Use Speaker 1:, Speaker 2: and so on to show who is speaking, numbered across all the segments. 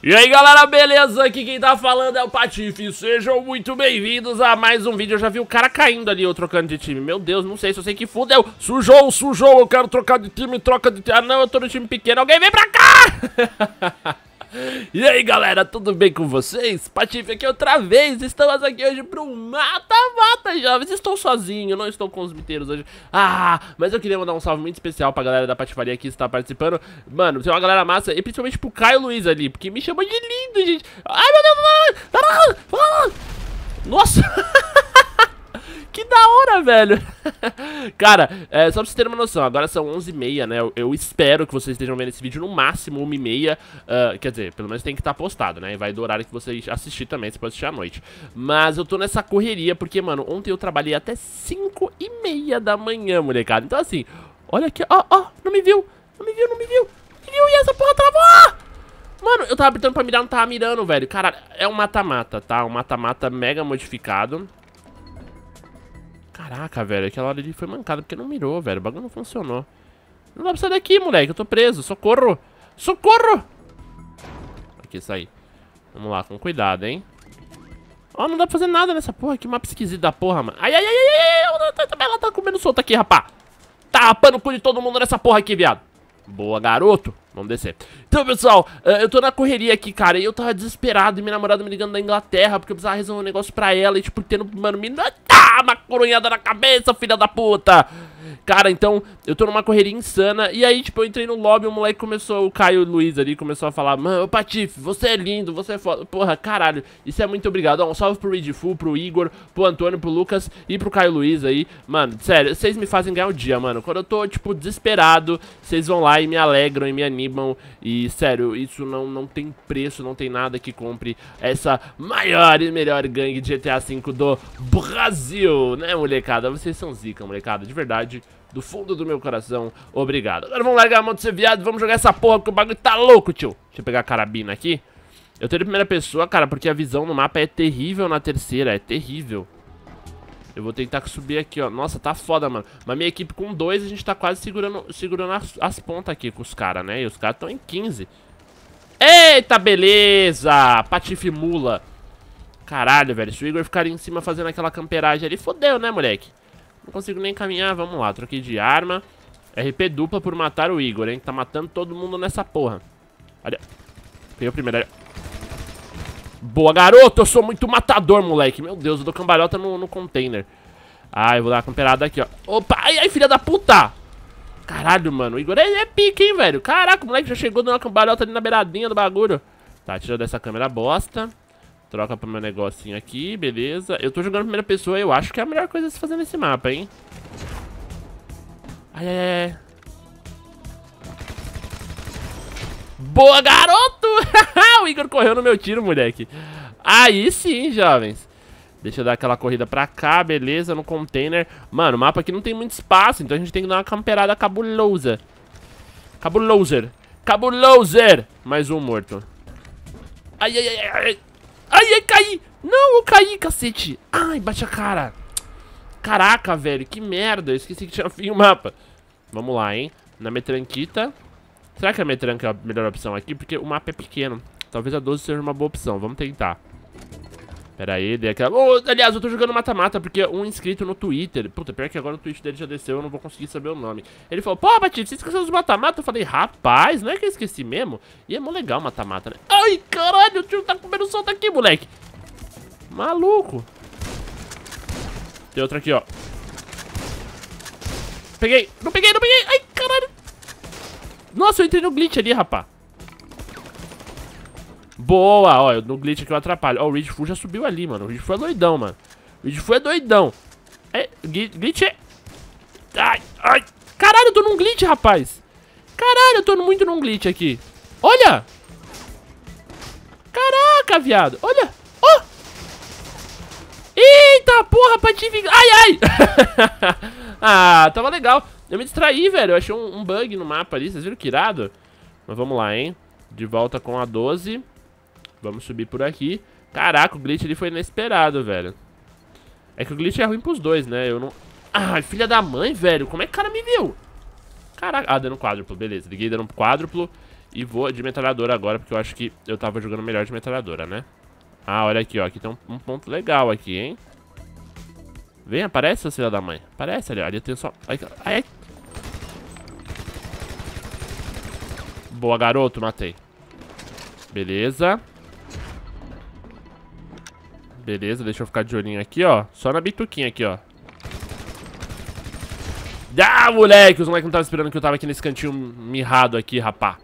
Speaker 1: E aí galera, beleza? Aqui quem tá falando é o Patife Sejam muito bem-vindos a mais um vídeo Eu já vi o cara caindo ali, eu trocando de time Meu Deus, não sei, só sei que fudeu Sujou, sujou, eu quero trocar de time, troca de time Ah não, eu tô no time pequeno, alguém vem pra cá! e aí galera, tudo bem com vocês? Patife aqui outra vez, estamos aqui hoje pro mata-mata jovens Estou sozinho, não estou com os miteiros hoje Ah, mas eu queria mandar um salve muito especial pra galera da patifaria que está participando Mano, você é uma galera massa, e principalmente pro Caio Luiz ali, porque me chamou de lindo, gente Ai meu Deus, nossa Que da hora, velho. Cara, é, só pra vocês terem uma noção, agora são 11h30, né? Eu, eu, espero que vocês estejam vendo esse vídeo no máximo 1h30. Uh, ah, quer dizer, pelo menos tem que estar tá postado, né? E vai do horário que vocês assistir também, você pode assistir à noite. Mas eu tô nessa correria porque, mano, ontem eu trabalhei até 5h30 da manhã, molecada. Então, assim, olha aqui, ó, ó, não me viu, não me viu, não me viu. Não me viu e essa porra travou! Mano, eu tava apertando pra mirar, não tava mirando, velho. Cara, é um mata-mata, tá? Um mata-mata mega modificado. Caraca, velho, aquela hora ali foi mancada, porque não mirou, velho. O bagulho não funcionou. Não dá pra sair daqui, moleque. Eu tô preso. Socorro! Socorro! Aqui, saí. Vamos lá, com cuidado, hein. Ó, oh, não dá pra fazer nada nessa porra. Que mapa esquisito da porra, mano. Ai, ai, ai, ai, ai. Ela tá, tá, tá comendo solta aqui, rapá. Tá rapando o cu de todo mundo nessa porra aqui, viado. Boa, garoto. Vamos descer. Então, pessoal, eh, eu tô na correria aqui, cara, e eu tava desesperado, e minha namorada me ligando da Inglaterra, porque eu precisava resolver um negócio pra ela, e, tipo, tendo, mano, me... Ah, uma coronhada na cabeça, filha da puta! Cara, então, eu tô numa correria insana. E aí, tipo, eu entrei no lobby, o moleque começou, o Caio Luiz ali, começou a falar, mano, ô Patife, você é lindo, você é foda. Porra, caralho, isso é muito obrigado. Ó, um salve pro Redful, pro Igor, pro Antônio, pro Lucas e pro Caio Luiz aí. Mano, sério, vocês me fazem ganhar o dia, mano. Quando eu tô, tipo, desesperado, vocês vão lá e me alegram e me animam. E, sério, isso não, não tem preço, não tem nada que compre essa maior e melhor gangue de GTA V do Brasil, né, molecada? Vocês são zica, molecada, de verdade. Do fundo do meu coração, obrigado. Agora vamos largar a mão ser viado, vamos jogar essa porra, porque o bagulho tá louco, tio. Deixa eu pegar a carabina aqui. Eu tô de primeira pessoa, cara, porque a visão no mapa é terrível na terceira, é terrível. Eu vou tentar subir aqui, ó. Nossa, tá foda, mano. Mas minha equipe com dois, a gente tá quase segurando, segurando as, as pontas aqui com os caras, né? E os caras estão em 15. Eita, beleza! Patife mula. Caralho, velho. Se o Igor ficar ali em cima fazendo aquela camperagem ali, fodeu, né, moleque? Não consigo nem caminhar, vamos lá, troquei de arma. RP dupla por matar o Igor, hein? Tá matando todo mundo nessa porra. Olha. Peguei o primeiro, olha. Boa, garoto! Eu sou muito matador, moleque. Meu Deus, eu dou cambalhota no, no container. Ah, eu vou dar uma camperada aqui, ó. Opa! Ai, ai, filha da puta! Caralho, mano. O Igor é, é pique, hein, velho? Caraca, o moleque já chegou dando uma cambalhota ali na beiradinha do bagulho. Tá, tira dessa câmera bosta. Troca pro meu negocinho aqui, beleza. Eu tô jogando primeira pessoa, eu acho que é a melhor coisa a se fazer nesse mapa, hein? Ai, ai, ai. Boa, garoto! o Igor correu no meu tiro, moleque. Aí sim, jovens. Deixa eu dar aquela corrida pra cá, beleza, no container. Mano, o mapa aqui não tem muito espaço, então a gente tem que dar uma camperada cabulosa. Cabuloser. Cabuloser! Mais um morto. Ai, ai, ai, ai. Ai, ai, caí! Não, eu caí, cacete! Ai, bate a cara! Caraca, velho, que merda! Eu esqueci que tinha fim o mapa. Vamos lá, hein? Na metranquita. Será que a metranca é a melhor opção aqui? Porque o mapa é pequeno. Talvez a 12 seja uma boa opção. Vamos tentar. Pera aí, dei aquela... Oh, aliás, eu tô jogando mata-mata porque um inscrito no Twitter... Puta, pior que agora o Twitter dele já desceu, eu não vou conseguir saber o nome. Ele falou, pô, Batista, você esqueceu dos mata-mata? Eu falei, rapaz, não é que eu esqueci mesmo? E é mó legal mata-mata, né? Ai, caralho, o tio tá comendo solto aqui, moleque. Maluco. Tem outro aqui, ó. Peguei, não peguei, não peguei. Ai, caralho. Nossa, eu entrei no glitch ali, rapá. Boa, ó, no glitch aqui eu atrapalho. Ó, o Ridge Full já subiu ali, mano. O Ridge Full é doidão, mano. O Ridge Full é doidão. É, glitch é... Ai, ai. Caralho, eu tô num glitch, rapaz. Caralho, eu tô muito num glitch aqui. Olha! Caraca, viado. Olha. Ó. Oh! Eita, porra, patife. Ai, ai. ah, tava legal. Eu me distraí, velho. Eu achei um, um bug no mapa ali. Vocês viram que irado? Mas vamos lá, hein. De volta com a 12. Vamos subir por aqui. Caraca, o glitch ali foi inesperado, velho. É que o glitch é ruim pros dois, né? Eu não... Ai, filha da mãe, velho. Como é que o cara me viu? Caraca. Ah, dando quádruplo. Beleza, liguei dando quádruplo. E vou de metralhadora agora, porque eu acho que eu tava jogando melhor de metralhadora, né? Ah, olha aqui, ó. Aqui tem um, um ponto legal aqui, hein? Vem, aparece, seu da mãe. Aparece ali, ó. Ali tem só... Ai, ai. Boa, garoto. Matei. Beleza. Beleza, deixa eu ficar de olhinho aqui, ó. Só na bituquinha aqui, ó. Ah, moleque! Os moleques não estavam esperando que eu tava aqui nesse cantinho mirrado aqui, rapá.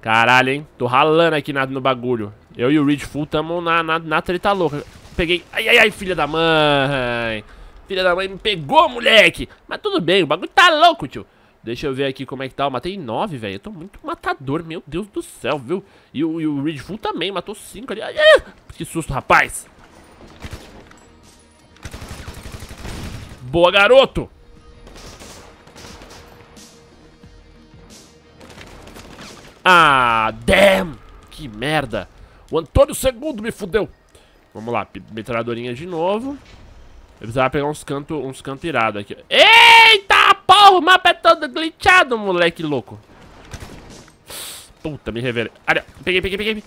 Speaker 1: Caralho, hein? Tô ralando aqui na, no bagulho. Eu e o Reed Full tamo na, na, na treta louca. Peguei... Ai, ai, ai, filha da mãe! Filha da mãe me pegou, moleque! Mas tudo bem, o bagulho tá louco, tio. Deixa eu ver aqui como é que tá. Eu matei 9, velho. Eu tô muito matador, meu Deus do céu, viu? E o, e o também, matou 5 ali. Ai, ai, que susto, rapaz! Boa, garoto! Ah, damn! Que merda! O Antônio II me fudeu! Vamos lá, metralhadorinha de novo. Eu precisava pegar uns cantos uns canto irados aqui. Ei! Porra, o mapa é todo glitchado, moleque louco. Puta, me revelei. Ah, Olha, peguei, peguei, peguei.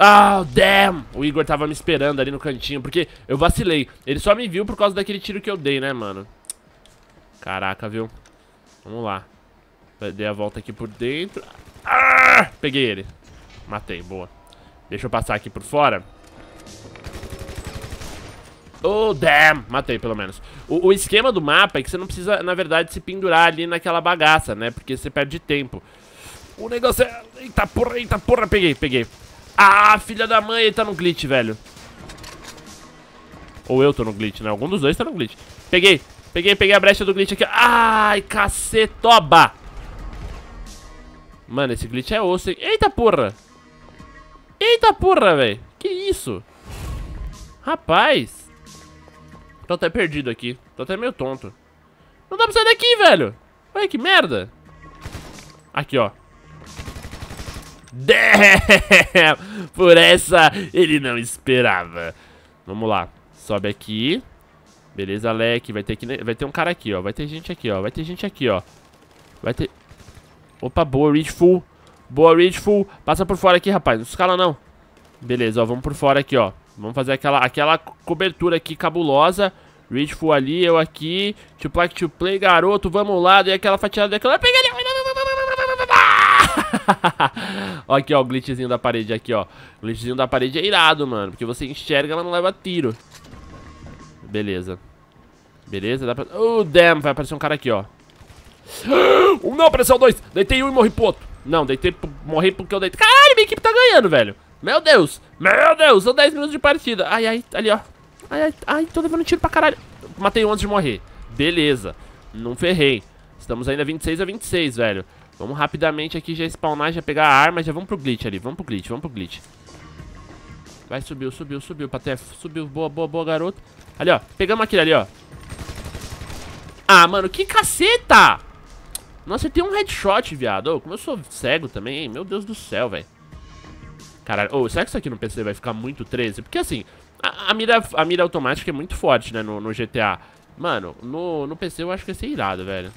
Speaker 1: Oh, damn! O Igor tava me esperando ali no cantinho, porque eu vacilei. Ele só me viu por causa daquele tiro que eu dei, né, mano? Caraca, viu? Vamos lá. Dei a volta aqui por dentro. Ah! Peguei ele. Matei, boa. Deixa eu passar aqui por fora. Oh, damn! Matei, pelo menos. O, o, esquema do mapa é que você não precisa, na verdade, se pendurar ali naquela bagaça, né? Porque você perde tempo. O negócio é... Eita porra, eita porra! Peguei, peguei. Ah, filha da mãe, ele tá no glitch, velho. Ou eu tô no glitch, né? Algum dos dois tá no glitch. Peguei, peguei, peguei a brecha do glitch aqui. Ai, cacetoba! Mano, esse glitch é osso. Eita porra! Eita porra, velho! Que isso? Rapaz! Tô até perdido aqui. Tô até meio tonto. Não dá pra sair daqui, velho. Olha que merda. Aqui, ó. Damn! Por essa ele não esperava. Vamos lá. Sobe aqui. Beleza, leque. Vai ter, que... vai ter um cara aqui, ó. Vai ter gente aqui, ó. Vai ter gente aqui, ó. Vai ter... Opa, boa, reach full. Boa, reach full. Passa por fora aqui, rapaz. Não escala, não. Beleza, ó. Vamos por fora aqui, ó. Vamos fazer aquela, aquela cobertura aqui cabulosa. Ridful ali, eu aqui. To play, to play, garoto, vamos lá. E aquela fatiada, daquela pega Olha aqui, ó, o glitchzinho da parede aqui, ó. O glitchzinho da parede é irado, mano. Porque você enxerga, ela não leva tiro. Beleza. Beleza, dá pra... Oh, damn, vai aparecer um cara aqui, ó. Um não, apareceu dois. Deitei um e morri pro outro. Não, deitei... Morri porque eu deitei... Caralho, minha equipe tá ganhando, velho. Meu Deus! Meu Deus! São 10 minutos de partida. Ai, ai, ali, ó. Ai, ai, ai, tô levando tiro pra caralho. Matei um antes de morrer. Beleza. Não ferrei. Estamos ainda 26 a 26, velho. Vamos rapidamente aqui já spawnar, já pegar a arma. Já vamos pro glitch ali. Vamos pro glitch, vamos pro glitch. Vai, subiu, subiu, subiu, Patef. Subiu, boa, boa, boa, garoto. Ali, ó. Pegamos aquele ali, ó. Ah, mano, que caceta! Nossa, tem um headshot, viado. como eu sou cego também, hein? Meu Deus do céu, velho. Caralho, oh, será que isso aqui no PC vai ficar muito 13? Porque assim, a, a mira, a mira automática é muito forte, né, no, no GTA. Mano, no, no PC eu acho que vai ser irado, velho.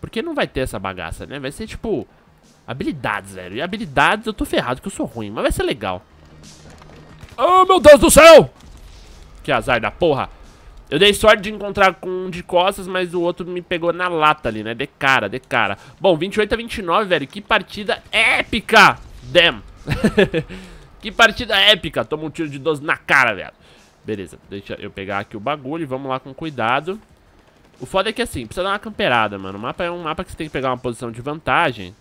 Speaker 1: Porque não vai ter essa bagaça, né? Vai ser tipo... Habilidades, velho. E habilidades eu tô ferrado que eu sou ruim, mas vai ser legal. Oh, meu Deus do céu! Que azar da porra. Eu dei sorte de encontrar com um de costas, mas o outro me pegou na lata ali, né? De cara, de cara. Bom, 28 a 29, velho. Que partida épica! Damn! que partida épica. Toma um tiro de 12 na cara, velho. Beleza, deixa eu pegar aqui o bagulho e vamos lá com cuidado. O foda é que assim, precisa dar uma camperada, mano. O mapa é um mapa que você tem que pegar uma posição de vantagem.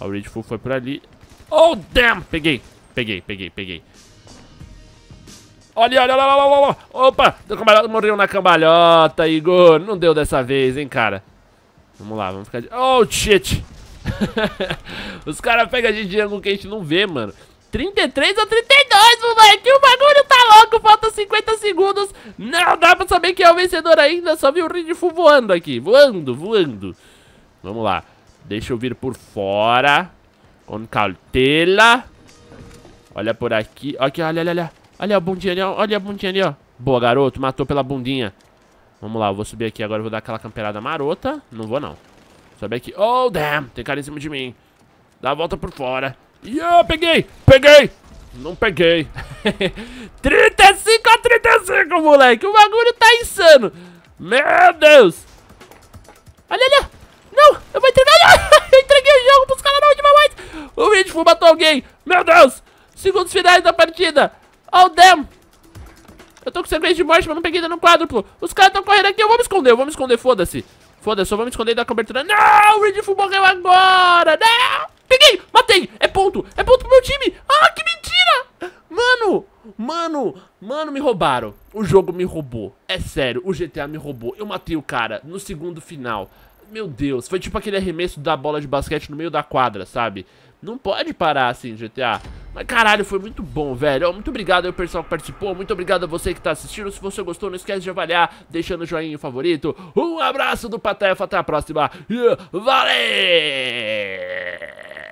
Speaker 1: Ó, o Full foi por ali. Oh, damn! Peguei, peguei, peguei, peguei. Olha, olha, olha, olha, olha, Opa, o cambalhota morreu na cambalhota, Igor. Não deu dessa vez, hein, cara. Vamos lá, vamos ficar de... Oh, shit! Os caras pegam a gente de ângulo que a gente não vê, mano. 33 a 32, moleque. O bagulho tá louco. Falta 50 segundos. Não dá pra saber quem é o vencedor ainda. Só vi o Riddifu voando aqui. Voando, voando. Vamos lá. Deixa eu vir por fora. Com cautela. Olha por aqui. Aqui, olha, olha, olha. Olha a bundinha ali, olha a bundinha ali, ó. Boa, garoto. Matou pela bundinha. Vamos lá, eu vou subir aqui agora. Vou dar aquela camperada marota. Não vou, não. Sobe aqui. Oh, damn. Tem cara em cima de mim. Dá a volta por fora. Yeah, peguei. Peguei. Não peguei. 35 a 35, moleque. O bagulho tá insano. Meu Deus. Olha, olha. Não, eu vou entregar. eu entreguei o jogo pros caras não de mais. O Ridful matou alguém. Meu Deus. Segundos finais da partida. Oh, damn. Eu tô com sequência de morte, mas não peguei no quadruplo Os caras estão correndo aqui. Eu vou me esconder. Eu vou me esconder, foda-se. Foda-se, só vamos esconder da cobertura. Não, o Redifo morreu agora. Não. Peguei, matei. É ponto. É ponto pro meu time. Ah, que mentira. Mano, mano, mano, me roubaram. O jogo me roubou. É sério, o GTA me roubou. Eu matei o cara no segundo final. Meu Deus, foi tipo aquele arremesso da bola de basquete no meio da quadra, sabe? Não pode parar assim, GTA. Mas caralho, foi muito bom, velho. Muito obrigado aí ao pessoal que participou. Muito obrigado a você que tá assistindo. Se você gostou, não esquece de avaliar, deixando o joinha favorito. Um abraço do Patefa, até a próxima. E valeu!